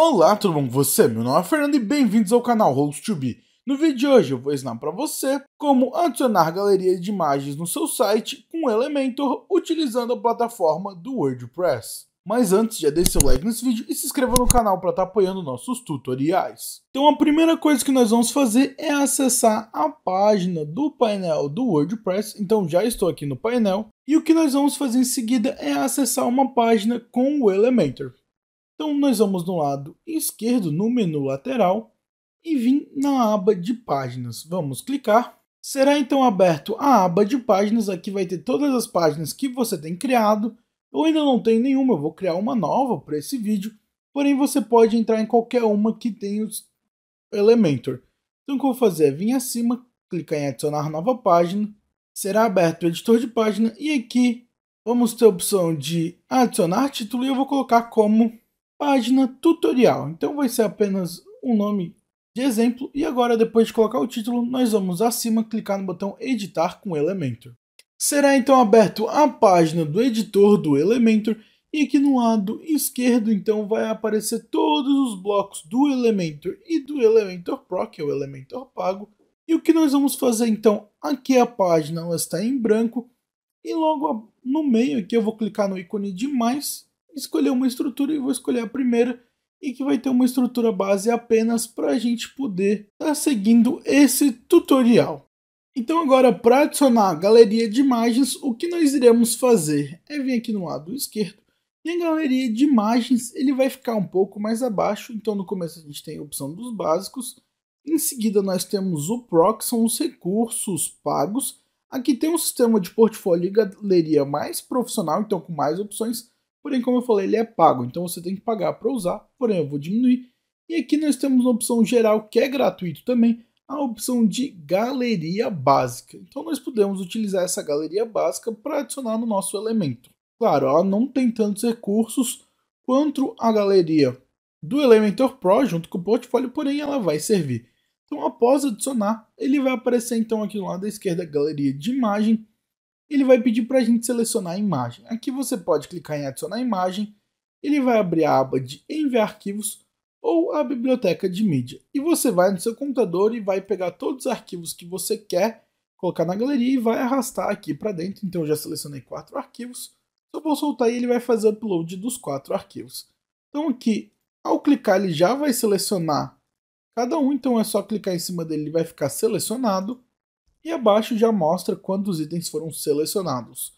Olá, tudo bom com você? Meu nome é Fernando e bem-vindos ao canal host to be No vídeo de hoje eu vou ensinar para você como adicionar galeria de imagens no seu site com Elementor utilizando a plataforma do WordPress. Mas antes, já deixe seu like nesse vídeo e se inscreva no canal para estar tá apoiando nossos tutoriais. Então a primeira coisa que nós vamos fazer é acessar a página do painel do WordPress. Então já estou aqui no painel. E o que nós vamos fazer em seguida é acessar uma página com o Elementor. Então nós vamos no lado esquerdo, no menu lateral, e vim na aba de páginas. Vamos clicar. Será então aberto a aba de páginas, aqui vai ter todas as páginas que você tem criado. Eu ainda não tenho nenhuma, eu vou criar uma nova para esse vídeo, porém você pode entrar em qualquer uma que tenha o Elementor. Então o que eu vou fazer é vir acima, clicar em adicionar nova página, será aberto o editor de página e aqui vamos ter a opção de adicionar título e eu vou colocar como página tutorial. Então vai ser apenas um nome de exemplo e agora depois de colocar o título, nós vamos acima clicar no botão editar com Elementor. Será então aberto a página do editor do Elementor e aqui no lado esquerdo então vai aparecer todos os blocos do Elementor e do Elementor Pro, que é o Elementor pago. E o que nós vamos fazer então, aqui a página ela está em branco e logo no meio aqui eu vou clicar no ícone de mais escolher uma estrutura e vou escolher a primeira e que vai ter uma estrutura base apenas para a gente poder estar tá seguindo esse tutorial. Então agora para adicionar a galeria de imagens, o que nós iremos fazer é vir aqui no lado esquerdo e a galeria de imagens ele vai ficar um pouco mais abaixo, então no começo a gente tem a opção dos básicos, em seguida nós temos o PROC, são os recursos pagos, aqui tem um sistema de portfólio e galeria mais profissional, então com mais opções, Porém, como eu falei, ele é pago, então você tem que pagar para usar, porém eu vou diminuir. E aqui nós temos uma opção geral, que é gratuito também, a opção de galeria básica. Então nós podemos utilizar essa galeria básica para adicionar no nosso elemento. Claro, ela não tem tantos recursos quanto a galeria do Elementor Pro junto com o portfólio, porém ela vai servir. Então após adicionar, ele vai aparecer então aqui do lado da esquerda, galeria de imagem, ele vai pedir para a gente selecionar a imagem. Aqui você pode clicar em adicionar imagem, ele vai abrir a aba de enviar arquivos ou a biblioteca de mídia. E você vai no seu computador e vai pegar todos os arquivos que você quer, colocar na galeria e vai arrastar aqui para dentro. Então eu já selecionei quatro arquivos, só vou soltar e ele vai fazer o upload dos quatro arquivos. Então aqui, ao clicar ele já vai selecionar cada um, então é só clicar em cima dele, ele vai ficar selecionado e abaixo já mostra quantos itens foram selecionados.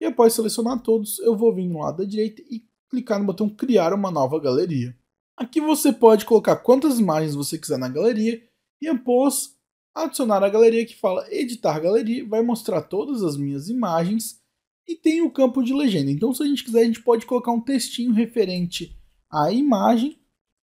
E após selecionar todos, eu vou vir no lado da direita e clicar no botão criar uma nova galeria. Aqui você pode colocar quantas imagens você quiser na galeria e após adicionar a galeria que fala editar galeria, vai mostrar todas as minhas imagens e tem o campo de legenda. Então se a gente quiser, a gente pode colocar um textinho referente à imagem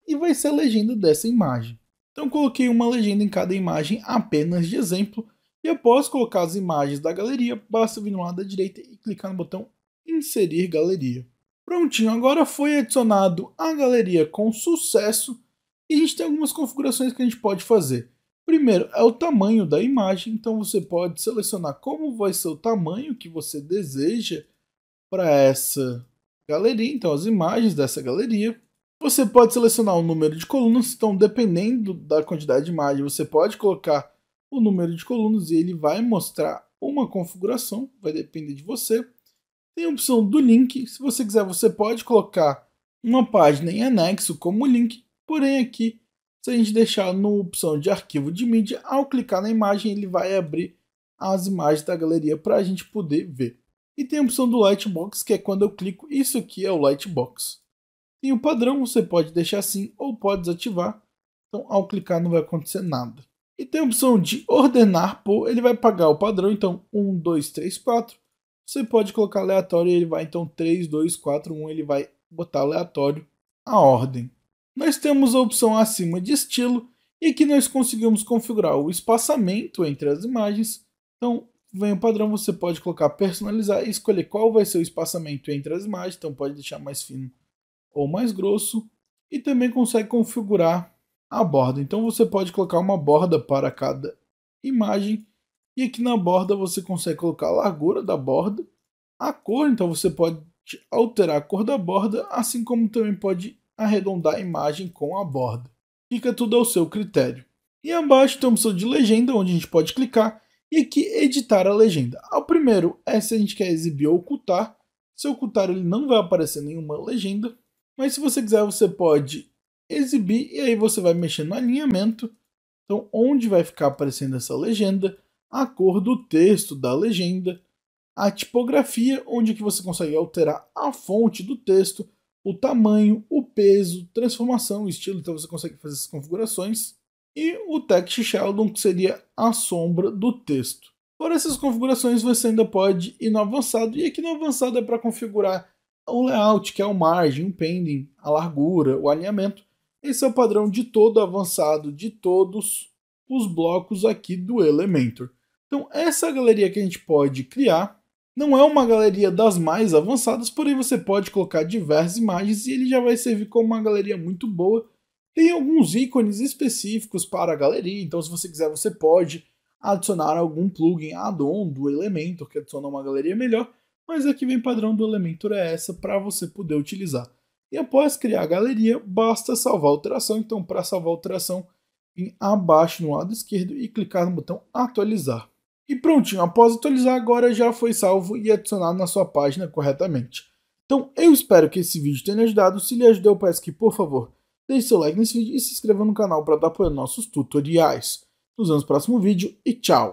e vai ser a legenda dessa imagem. Então coloquei uma legenda em cada imagem apenas de exemplo, e após colocar as imagens da galeria, basta vir no lado da direita e clicar no botão Inserir Galeria. Prontinho, agora foi adicionado a galeria com sucesso e a gente tem algumas configurações que a gente pode fazer. Primeiro é o tamanho da imagem, então você pode selecionar como vai ser o tamanho que você deseja para essa galeria, então as imagens dessa galeria. Você pode selecionar o número de colunas, então dependendo da quantidade de imagem, você pode colocar o número de colunas e ele vai mostrar uma configuração, vai depender de você. Tem a opção do link, se você quiser você pode colocar uma página em anexo como link, porém aqui, se a gente deixar na opção de arquivo de mídia, ao clicar na imagem ele vai abrir as imagens da galeria para a gente poder ver. E tem a opção do Lightbox, que é quando eu clico, isso aqui é o Lightbox. Tem o padrão, você pode deixar assim ou pode desativar, então ao clicar não vai acontecer nada. E tem a opção de ordenar por, ele vai pagar o padrão, então 1, 2, 3, 4. Você pode colocar aleatório ele vai, então 3, 2, 4, 1, ele vai botar aleatório a ordem. Nós temos a opção acima de estilo, e aqui nós conseguimos configurar o espaçamento entre as imagens. Então, vem o padrão, você pode colocar personalizar e escolher qual vai ser o espaçamento entre as imagens, então pode deixar mais fino ou mais grosso. E também consegue configurar a borda. Então você pode colocar uma borda para cada imagem e aqui na borda você consegue colocar a largura da borda, a cor, então você pode alterar a cor da borda, assim como também pode arredondar a imagem com a borda. Fica tudo ao seu critério. E abaixo tem a opção de legenda, onde a gente pode clicar e aqui editar a legenda. O primeiro é se a gente quer exibir ou ocultar. Se ocultar, ele não vai aparecer nenhuma legenda. Mas se você quiser, você pode exibir, e aí você vai mexer no alinhamento. Então, onde vai ficar aparecendo essa legenda, a cor do texto da legenda, a tipografia, onde que você consegue alterar a fonte do texto, o tamanho, o peso, transformação, estilo, então você consegue fazer essas configurações. E o text Sheldon, que seria a sombra do texto. Por essas configurações você ainda pode ir no avançado, e aqui no avançado é para configurar o layout, que é o margem, o pending, a largura, o alinhamento, esse é o padrão de todo avançado, de todos os blocos aqui do Elementor. Então essa galeria que a gente pode criar não é uma galeria das mais avançadas, porém você pode colocar diversas imagens e ele já vai servir como uma galeria muito boa. Tem alguns ícones específicos para a galeria, então se você quiser você pode adicionar algum plugin add-on do Elementor que adiciona uma galeria melhor, mas aqui vem padrão do Elementor é essa para você poder utilizar. E após criar a galeria, basta salvar a alteração. Então, para salvar a alteração, em abaixo no lado esquerdo e clicar no botão atualizar. E prontinho, após atualizar agora já foi salvo e adicionado na sua página corretamente. Então eu espero que esse vídeo tenha ajudado, se lhe ajudou eu peço que por favor deixe seu like nesse vídeo e se inscreva no canal para dar apoio a nossos tutoriais. Nos vemos no próximo vídeo e tchau!